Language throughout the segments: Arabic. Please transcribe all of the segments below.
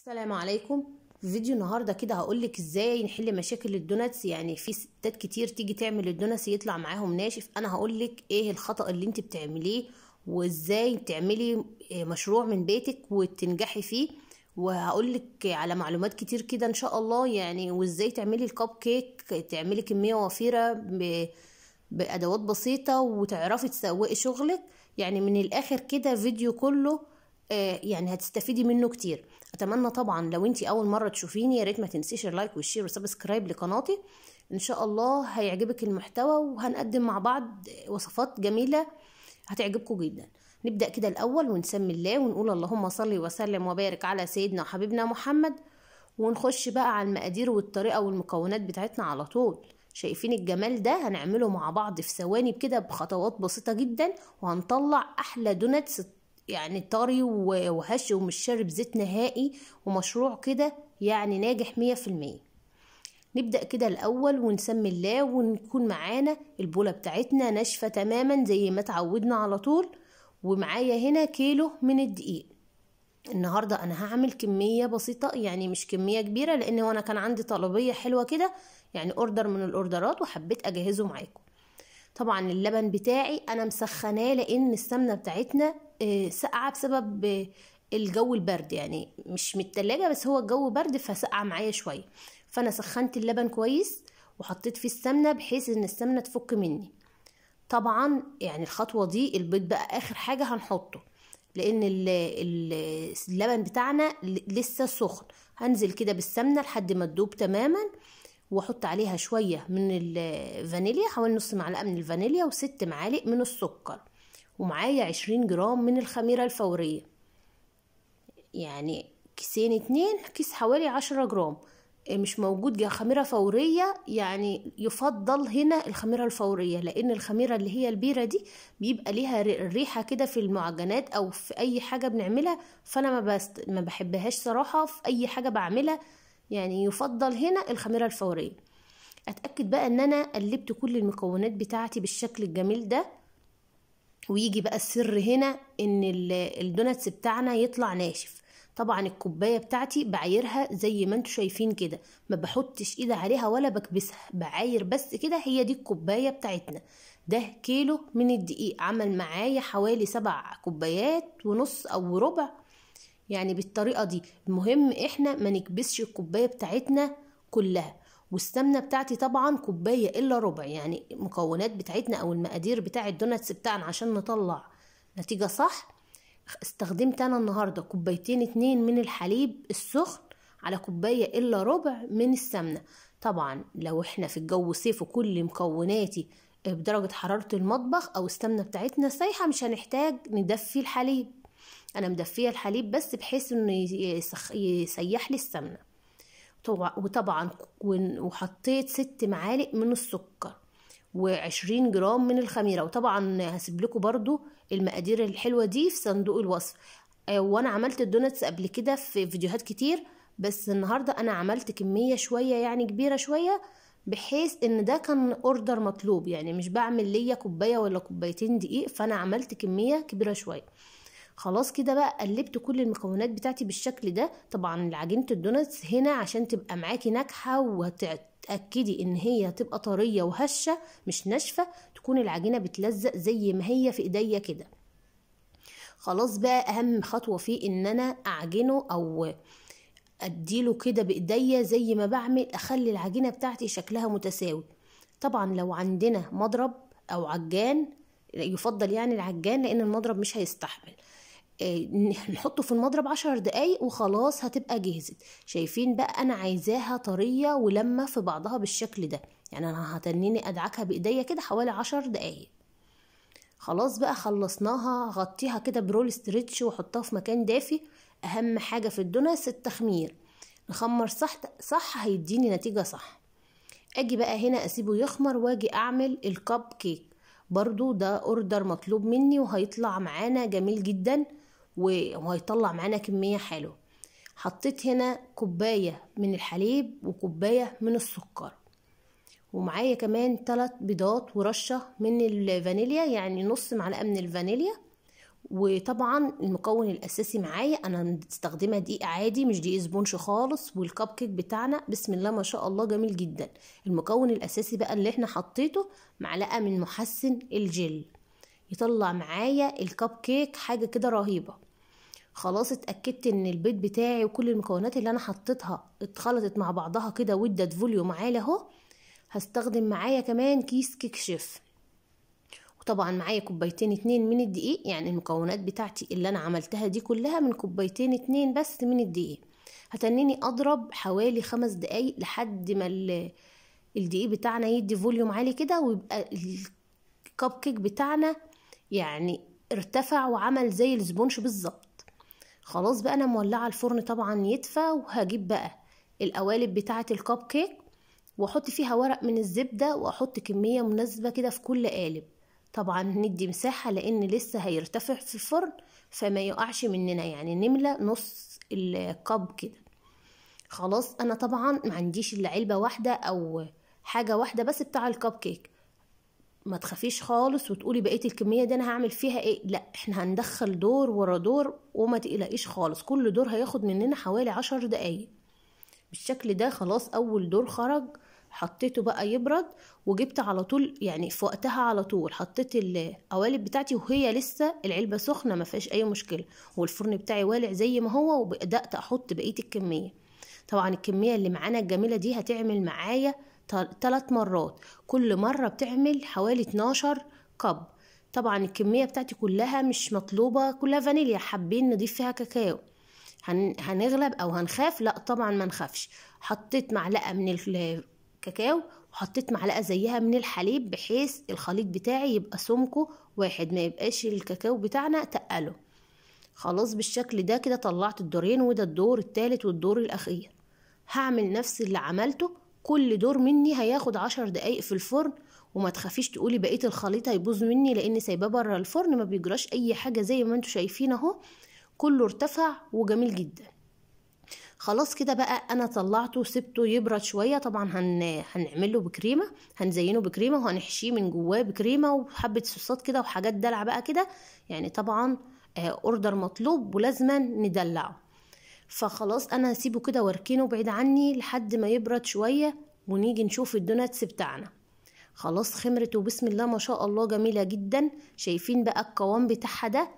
السلام عليكم في فيديو النهارده كده هقولك ازاي نحل مشاكل الدوناتس يعني في ستات كتير تيجي تعمل الدوناتس يطلع معاهم ناشف انا هقولك ايه الخطأ اللي انت بتعمليه وازاي تعملي آه، مشروع من بيتك وتنجحي فيه وهقولك على معلومات كتير كده ان شاء الله يعني وازاي تعملي الكب كيك تعملي كميه وفيره ب... بادوات بسيطه وتعرفي تسوقي شغلك يعني من الاخر كده فيديو كله آه، يعني هتستفيدي منه كتير اتمنى طبعا لو انت اول مره تشوفيني يا ريت ما تنسيش اللايك والشير وسبسكرايب لقناتي ان شاء الله هيعجبك المحتوى وهنقدم مع بعض وصفات جميله هتعجبكم جدا نبدا كده الاول ونسمي الله ونقول اللهم صل وسلم وبارك على سيدنا وحبيبنا محمد ونخش بقى على المقادير والطريقه والمكونات بتاعتنا على طول شايفين الجمال ده هنعمله مع بعض في ثواني كده بخطوات بسيطه جدا وهنطلع احلى دوناتس يعني طري وهش ومش شارب زيت نهائي ومشروع كده يعني ناجح مية في المية نبدأ كده الأول ونسمي الله ونكون معانا البولة بتاعتنا ناشفة تماما زي ما تعودنا على طول ومعايا هنا كيلو من الدقيق النهاردة أنا هعمل كمية بسيطة يعني مش كمية كبيرة لأن وأنا كان عندي طلبية حلوة كده يعني أوردر من الأوردرات وحبيت أجهزه معاكم طبعا اللبن بتاعي أنا مسخناه لأن السمنة بتاعتنا ساقعه بسبب الجو البرد يعني مش من التلاجة بس هو الجو برد فسقعه معايا شوية فأنا سخنت اللبن كويس وحطيت فيه السمنة بحيث إن السمنة تفك مني طبعا يعني الخطوة دي البيض بقى آخر حاجة هنحطه لأن اللبن بتاعنا لسه سخن هنزل كده بالسمنة لحد ما تدوب تماما واحط عليها شوية من الفانيليا حوالي نص معلقة من الفانيليا وست معالق من السكر ومعايا عشرين جرام من الخميرة الفورية يعني كيسين اتنين كيس حوالي عشرة جرام إيه، مش موجود خميرة فورية يعني يفضل هنا الخميرة الفورية لأن الخميرة اللي هي البيرة دي بيبقى ليها ريحة كده في المعجنات أو في أي حاجة بنعملها فأنا ما, بست ما بحبهاش صراحة في أي حاجة بعملها يعني يفضل هنا الخميرة الفورية أتأكد بقى أن أنا قلبت كل المكونات بتاعتي بالشكل الجميل ده ويجي بقى السر هنا ان الدوناتس بتاعنا يطلع ناشف طبعا الكوبايه بتاعتي بعايرها زي ما انتوا شايفين كده ما بحطش ايدي عليها ولا بكبسها بعاير بس كده هي دي الكوبايه بتاعتنا ده كيلو من الدقيق عمل معايا حوالي سبع كوبايات ونص او ربع يعني بالطريقه دي المهم احنا ما نكبسش الكوبايه بتاعتنا كلها والسمنه بتاعتي طبعا كوبايه الا ربع يعني المكونات بتاعتنا او المقادير بتاعه الدوناتس بتاعنا عشان نطلع نتيجه صح استخدمت انا النهارده كوبايتين اتنين من الحليب السخن على كوبايه الا ربع من السمنه طبعا لو احنا في الجو صيف وكل مكوناتي بدرجه حراره المطبخ او السمنه بتاعتنا سايحه مش هنحتاج ندفي الحليب انا مدفيه الحليب بس بحيث انه يسيح لي السمنه وطبعا وحطيت ست معالق من السكر وعشرين جرام من الخميرة وطبعا هسيب لكم برضو المقادير الحلوة دي في صندوق الوصف آه، وانا عملت الدونتس قبل كده في فيديوهات كتير بس النهاردة انا عملت كمية شوية يعني كبيرة شوية بحيث ان ده كان اوردر مطلوب يعني مش بعمل ليا كوباية ولا كوبايتين دقيق فانا عملت كمية كبيرة شوية خلاص كده بقى قلبت كل المكونات بتاعتي بالشكل ده طبعا عجينه الدونتس هنا عشان تبقى معاكي ناجحه وتاكدي ان هي تبقى طريه وهشه مش ناشفه تكون العجينه بتلزق زي ما هي في ايديا كده خلاص بقى اهم خطوه فيه ان انا اعجنه او اديله كده بايديا زي ما بعمل اخلي العجينه بتاعتي شكلها متساوي طبعا لو عندنا مضرب او عجان يفضل يعني العجان لان المضرب مش هيستحمل آه، نحطه في المضرب عشر دقايق وخلاص هتبقى جهزت شايفين بقى انا عايزاها طرية ولمة في بعضها بالشكل ده يعني انا هتنيني ادعكها بايديا كده حوالي عشر دقايق خلاص بقى خلصناها غطيها كده برول ستريتش وحطها في مكان دافي اهم حاجة في الدونس التخمير نخمر صح صح هيديني نتيجة صح اجي بقى هنا اسيبه يخمر واجي اعمل الكب كيك برضو ده اوردر مطلوب مني وهيطلع معانا جميل جدا وهيطلع معانا كمية حلوة حطيت هنا كوباية من الحليب وكوباية من السكر ومعايا كمان ثلاث بيضات ورشة من الفانيليا يعني نص معلقة من الفانيليا وطبعا المكون الاساسي معايا انا مستخدمه دقيق عادي مش دقيق سبونش خالص والكب كيك بتاعنا بسم الله ما شاء الله جميل جدا المكون الاساسي بقى اللي احنا حطيته معلقه من محسن الجل يطلع معايا الكب كيك حاجه كده رهيبه خلاص اتاكدت ان البيض بتاعي وكل المكونات اللي انا حطيتها اتخلطت مع بعضها كده وادت فوليوم عالي اهو هستخدم معايا كمان كيس كيك شيف وطبعا معايا كوبايتين اتنين من الدقيق يعني المكونات بتاعتي اللي انا عملتها دي كلها من كوبايتين اتنين بس من الدقيق هتنيني اضرب حوالي خمس دقايق لحد ما الدقيق بتاعنا يدي فوليوم عالي كده ويبقى الكب كيك بتاعنا يعني ارتفع وعمل زي الزبونش بالظبط خلاص بقى انا مولعه الفرن طبعا يدفى وهجيب بقى القوالب بتاعه الكب كيك واحط فيها ورق من الزبده واحط كميه مناسبه كده في كل قالب طبعا ندي مساحه لان لسه هيرتفع في الفرن فما يقعش مننا يعني نملى نص الكب كده خلاص انا طبعا ما عنديش الا علبه واحده او حاجه واحده بس بتاع الكب كيك ما تخافيش خالص وتقولي بقيه الكميه دي انا هعمل فيها ايه لا احنا هندخل دور ورا دور وما تقلقيش خالص كل دور هياخد مننا حوالي عشر دقايق بالشكل ده خلاص اول دور خرج حطيته بقى يبرد وجبت على طول يعني في وقتها على طول حطيت القوالب بتاعتي وهي لسه العلبه سخنه ما فيهاش اي مشكله والفرن بتاعي والع زي ما هو وبدات احط بقيه الكميه طبعا الكميه اللي معانا الجميله دي هتعمل معايا تلات مرات كل مرة بتعمل حوالي 12 كب طبعا الكمية بتاعتي كلها مش مطلوبة كلها فانيليا حابين نضيف فيها كاكاو هنغلب او هنخاف لا طبعا ما نخافش حطيت معلقة من الكاكاو وحطيت معلقة زيها من الحليب بحيث الخليط بتاعي يبقى سمكه واحد ما يبقاش الكاكاو بتاعنا تقله خلاص بالشكل ده كده طلعت الدورين وده الدور التالت والدور الاخير هعمل نفس اللي عملته كل دور مني هياخد عشر دقايق في الفرن وما تخافيش تقولي بقيه الخليط هيبوظ مني لان سايباه بره الفرن ما بيجراش اي حاجه زي ما انتوا شايفين اهو كله ارتفع وجميل جدا خلاص كده بقى انا طلعته وسبته يبرد شويه طبعا هن... هنعمله بكريمه هنزينه بكريمه وهنحشيه من جواه بكريمه وحبه صوصات كده وحاجات دلع بقى كده يعني طبعا اوردر آه، مطلوب ولازما ندلعه فخلاص انا هسيبه كده واركنه بعيد عني لحد ما يبرد شويه ونيجي نشوف الدوناتس بتاعنا خلاص خمرت وبسم الله ما شاء الله جميله جدا شايفين بقى القوام بتاعها ده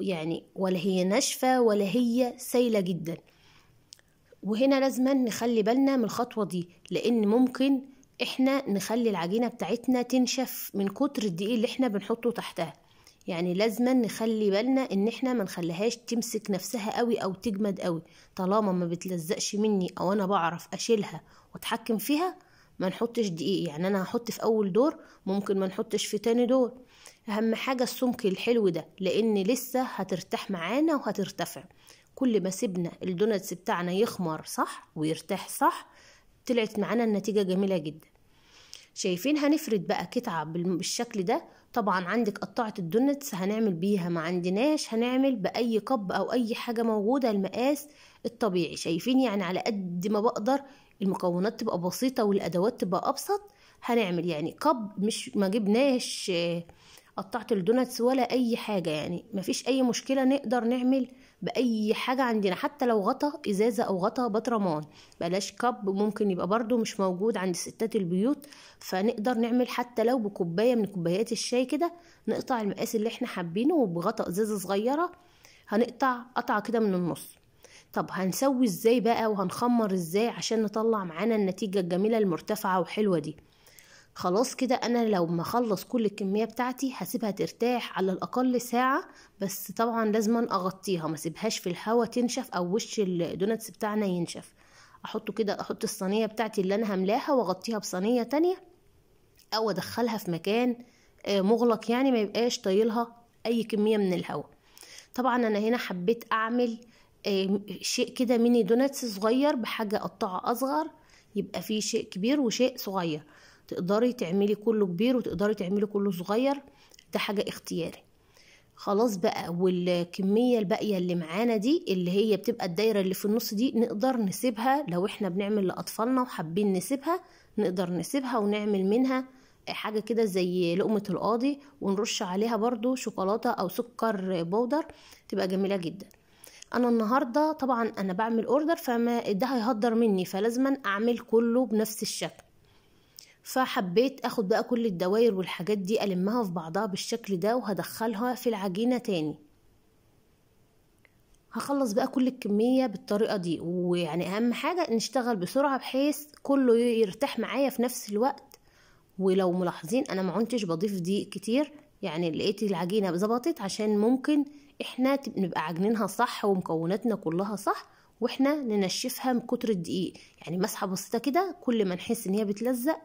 يعني ولا هي ناشفه ولا هي سايله جدا وهنا لازم نخلي بالنا من الخطوه دي لان ممكن احنا نخلي العجينه بتاعتنا تنشف من كتر الدقيق اللي احنا بنحطه تحتها يعني لازما نخلي بالنا ان احنا ما نخليهاش تمسك نفسها قوي او تجمد قوي طالما ما بتلزقش مني او انا بعرف اشيلها واتحكم فيها ما نحطش دقيق يعني انا هحط في اول دور ممكن ما نحطش في تاني دور اهم حاجة السمك الحلو ده لان لسه هترتاح معانا وهترتفع كل ما سيبنا الدوناتس بتاعنا يخمر صح ويرتاح صح طلعت معانا النتيجة جميلة جدا شايفين هنفرد بقى قطعة بالشكل ده طبعا عندك قطعة الدونتس هنعمل بيها ما عندناش هنعمل بأي كب أو أي حاجة موجودة المقاس الطبيعي شايفين يعني على قد ما بقدر المكونات تبقى بسيطة والأدوات تبقى أبسط هنعمل يعني كب مش ما جبناش آه، قطعة الدونتس ولا أي حاجة يعني مفيش أي مشكلة نقدر نعمل باي حاجه عندنا حتى لو غطا ازازه او غطا بطرمان بلاش كب ممكن يبقى برده مش موجود عند ستات البيوت فنقدر نعمل حتى لو بكوبايه من كوبايات الشاي كده نقطع المقاس اللي احنا حابينه وبغطا ازازه صغيره هنقطع قطعه كده من النص طب هنسوي ازاي بقى وهنخمر ازاي عشان نطلع معانا النتيجه الجميله المرتفعه وحلوه دي خلاص كده انا لو ما اخلص كل الكميه بتاعتي هسيبها ترتاح على الاقل ساعه بس طبعا لازم اغطيها ما سيبهاش في الهواء تنشف او وش الدوناتس بتاعنا ينشف احطه كده احط الصينيه بتاعتي اللي انا هملاها واغطيها بصينيه تانية او ادخلها في مكان آه، مغلق يعني ما يبقاش طايلها اي كميه من الهواء طبعا انا هنا حبيت اعمل آه، شيء كده ميني دوناتس صغير بحاجه قطعه اصغر يبقى فيه شيء كبير وشيء صغير تقدري تعملي كله كبير وتقدري تعملي كله صغير ده حاجة اختياري خلاص بقى والكمية الباقية اللي معانا دي اللي هي بتبقى الدايرة اللي في النص دي نقدر نسيبها لو احنا بنعمل لأطفالنا وحابين نسيبها نقدر نسيبها ونعمل منها حاجة كده زي لقمة القاضي ونرش عليها برضو شوكولاتة أو سكر بودر تبقى جميلة جدا انا النهارده طبعا انا بعمل اوردر فما ده هيهدر مني فلازم اعمل كله بنفس الشكل فحبيت اخد بقى كل الدواير والحاجات دي المها في بعضها بالشكل ده وهدخلها في العجينه تاني هخلص بقى كل الكمية بالطريقة دي ويعني أهم حاجة نشتغل بسرعة بحيث كله يرتاح معايا في نفس الوقت ولو ملاحظين أنا معنتش بضيف دي كتير يعني لقيت العجينة ظبطت عشان ممكن احنا نبقى عجنينها صح ومكوناتنا كلها صح واحنا ننشفها من كتر الدقيق يعني مسحة بسيطة كده كل ما نحس ان هي بتلزق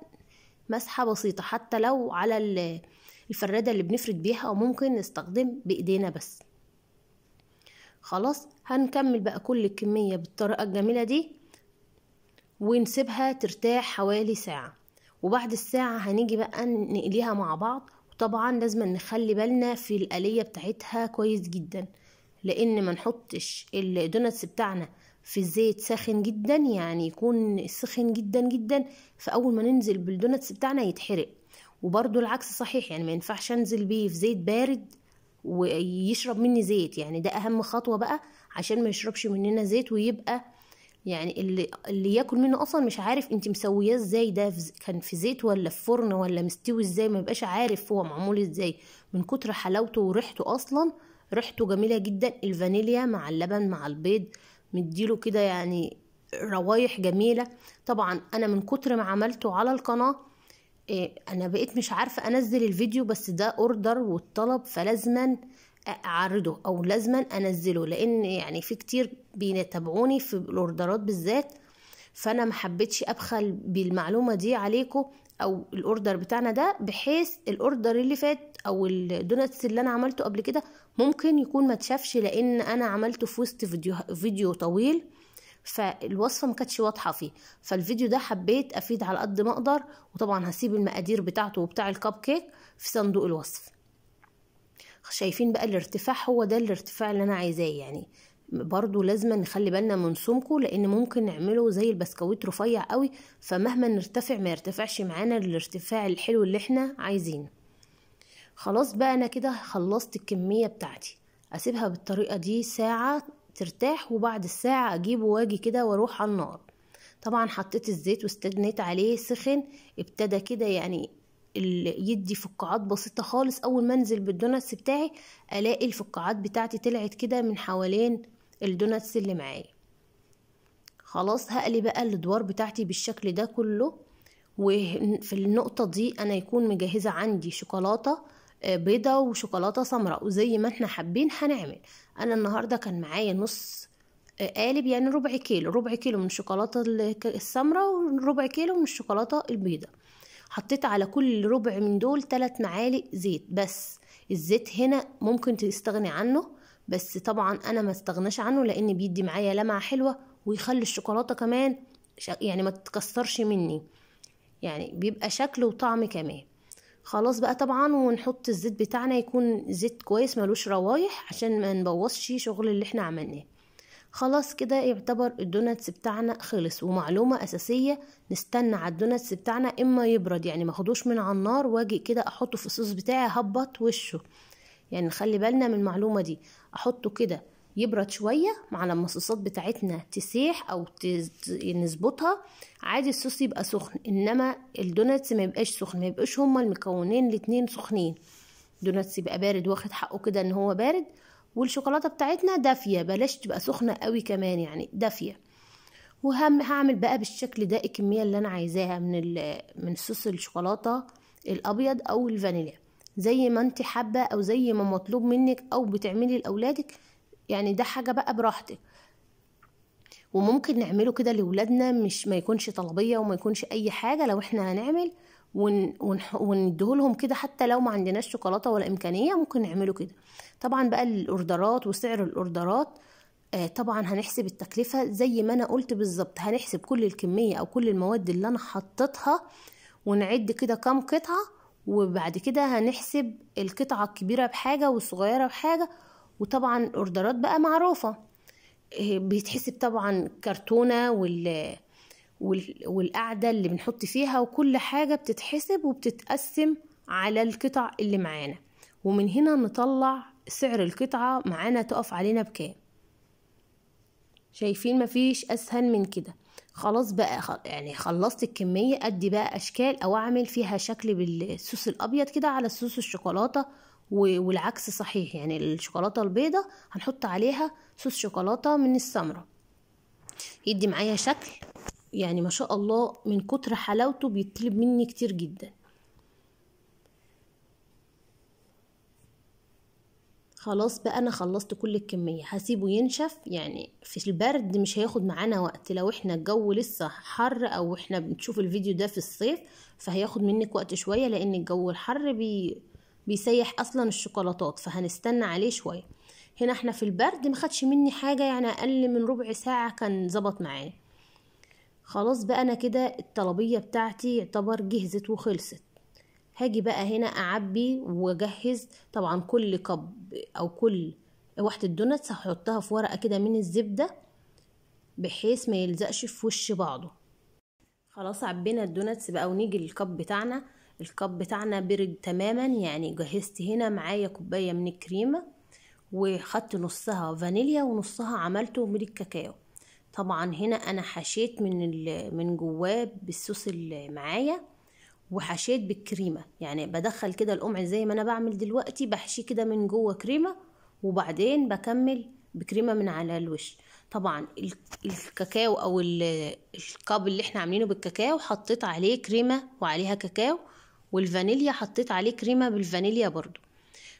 مسحة بسيطة حتى لو على الفرادة اللي بنفرد بيها أو ممكن نستخدم بإيدينا بس خلاص هنكمل بقى كل الكمية بالطريقة الجميلة دي ونسيبها ترتاح حوالي ساعة وبعد الساعة هنيجي بقى نقليها مع بعض وطبعا لازم نخلي بالنا في الآلية بتاعتها كويس جدا لأن ما نحطش الدوناتس بتاعنا في الزيت ساخن جدا يعني يكون سخن جدا جدا فاول ما ننزل بالدوناتس بتاعنا يتحرق وبرده العكس صحيح يعني ما ينفعش انزل بيه في زيت بارد ويشرب مني زيت يعني ده اهم خطوه بقى عشان ما يشربش مننا زيت ويبقى يعني اللي اللي ياكل منه اصلا مش عارف انت مسوياه ازاي ده في كان في زيت ولا في فرن ولا مستوي ازاي ما يبقاش عارف هو معمول ازاي من كتر حلاوته وريحته اصلا ريحته جميله جدا الفانيليا مع اللبن مع البيض مديله كده يعني روايح جميله طبعا انا من كتر ما عملته على القناه إيه انا بقيت مش عارفه انزل الفيديو بس ده اوردر والطلب فلازما اعرضه او لازما انزله لان يعني في كتير بيتابعوني في الاوردرات بالذات فانا ما حبيتش ابخل بالمعلومه دي عليكم او الاوردر بتاعنا ده بحيث الاوردر اللي فات او الدوناتس اللي انا عملته قبل كده ممكن يكون ما تشافش لان انا عملته في وسط فيديو, فيديو طويل فالوصفه ما كانتش واضحه فيه فالفيديو ده حبيت افيد على قد ما اقدر وطبعا هسيب المقادير بتاعته وبتاع الكب كيك في صندوق الوصف شايفين بقى الارتفاع هو ده الارتفاع اللي انا عايزاه يعني برضو لازم نخلي بالنا من سمكه لان ممكن نعمله زي البسكويت رفيع قوي فمهما نرتفع ما يرتفعش معانا الارتفاع الحلو اللي احنا عايزينه خلاص بقى انا كده خلصت الكمية بتاعتي اسيبها بالطريقة دي ساعة ترتاح وبعد الساعة اجيبه واجي كده واروح على النار طبعا حطيت الزيت واستنيت عليه سخن ابتدى كده يعني يدي فقاعات بسيطة خالص اول ما انزل بالدونتس بتاعي الاقي الفقاعات بتاعتي طلعت كده من حوالين الدونتس اللي معايا خلاص هقلي بقى الادوار بتاعتي بالشكل ده كله وفي النقطة دي أنا يكون مجهزة عندي شوكولاتة بيضة وشوكولاتة سمراء وزي ما احنا حابين هنعمل انا النهاردة كان معايا نص آه، قالب يعني ربع كيلو ربع كيلو من الشوكولاتة السمراء وربع كيلو من الشوكولاتة البيضة حطيت على كل ربع من دول تلات معالق زيت بس الزيت هنا ممكن تستغني عنه بس طبعا انا ما استغناش عنه لان بيدي معايا لمعة حلوة ويخلي الشوكولاتة كمان يعني ما تتكسرش مني يعني بيبقى شكل وطعم كمان خلاص بقى طبعا ونحط الزيت بتاعنا يكون زيت كويس ملوش روايح عشان ما نبوظش شغل اللي احنا عملناه خلاص كده يعتبر الدوناتس بتاعنا خلص ومعلومة أساسية نستنى على الدوناتس بتاعنا إما يبرد يعني ماخدوش من على النار واجي كده أحطه في الصوص بتاعي هبط وشه يعني نخلي بالنا من المعلومة دي أحطه كده يبرد شوية مع لما الصوصات بتاعتنا تسيح أو نظبطها عادي الصوص يبقى سخن إنما الدوناتس ما يبقاش سخن ما يبقاش هما المكونين الاتنين سخنين دوناتس يبقى بارد واخد حقه كده إن هو بارد والشوكولاتة بتاعتنا دافية بلاش تبقى سخنة قوي كمان يعني دافية وهم هعمل بقى بالشكل ده الكمية اللي أنا عايزاها من من صوص الشوكولاتة الأبيض أو الفانيليا زي ما انت حابة أو زي ما مطلوب منك أو بتعملي لأولادك يعني ده حاجه بقى براحتك وممكن نعمله كده لاولادنا مش ما يكونش طلبيه وما يكونش اي حاجه لو احنا هنعمل ون... ون... كده حتى لو ما عندناش شوكولاته ولا امكانيه ممكن نعمله كده طبعا بقى الاوردرات وسعر الاوردرات آه طبعا هنحسب التكلفه زي ما انا قلت بالظبط هنحسب كل الكميه او كل المواد اللي انا حطيتها ونعد كده كام قطعه وبعد كده هنحسب القطعه الكبيره بحاجه والصغيره بحاجه وطبعا الاوردرات بقى معروفه آه، بيتحسب طبعا كرتونه وال والقعده اللي بنحط فيها وكل حاجه بتتحسب وبتتقسم على القطع اللي معانا ومن هنا نطلع سعر القطعه معانا تقف علينا بكام شايفين مفيش اسهل من كده خلاص بقى يعني خلصت الكميه ادي بقى اشكال او اعمل فيها شكل بالصوص الابيض كده على صوص الشوكولاته والعكس صحيح يعني الشوكولاته البيضه هنحط عليها صوص شوكولاته من السمره يدي معايا شكل يعني ما شاء الله من كتر حلاوته بيطلب مني كتير جدا خلاص بقى انا خلصت كل الكميه هسيبه ينشف يعني في البرد مش هياخد معانا وقت لو احنا الجو لسه حر او احنا بنشوف الفيديو ده في الصيف فهياخد منك وقت شويه لان الجو الحر بي بيسيح اصلا الشوكولاتات فهنستنى عليه شويه هنا احنا في البرد ما خدش مني حاجه يعني اقل من ربع ساعه كان ظبط معايا خلاص بقى انا كده الطلبيه بتاعتي يعتبر جهزت وخلصت هاجي بقى هنا اعبي واجهز طبعا كل كب او كل واحدة دوناتس هحطها في ورقة كده من الزبدة بحيث ما يلزقش في وش بعضه خلاص عبينا الدوناتس بقى ونيجي للكب بتاعنا الكب بتاعنا برد تماما يعني جهزت هنا معايا كوباية من الكريمة وخدت نصها فانيليا ونصها عملته من الكاكاو طبعا هنا انا حشيت من من جواه بالصوص اللي معايا وحشيت بالكريمه يعني بدخل كده القمع زي ما انا بعمل دلوقتي بحشيه كده من جوه كريمه وبعدين بكمل بكريمه من على الوش طبعا الكاكاو او الكاب اللي احنا عاملينه بالكاكاو حطيت عليه كريمه وعليها كاكاو والفانيليا حطيت عليه كريمه بالفانيليا برضو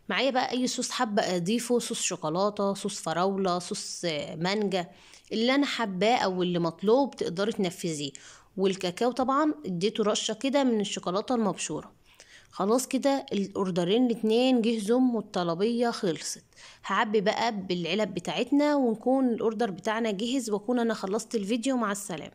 معايا بقى اي صوص حابه اضيفه صوص شوكولاته صوص فراوله صوص مانجا اللي انا حباه او اللي مطلوب تقدري تنفذيه والكاكاو طبعا اديته رشه كده من الشوكولاته المبشوره خلاص كده الاوردرين الاتنين جهزهم والطلبية خلصت هعبي بقى بالعلب بتاعتنا ونكون الاوردر بتاعنا جهز واكون انا خلصت الفيديو مع السلامة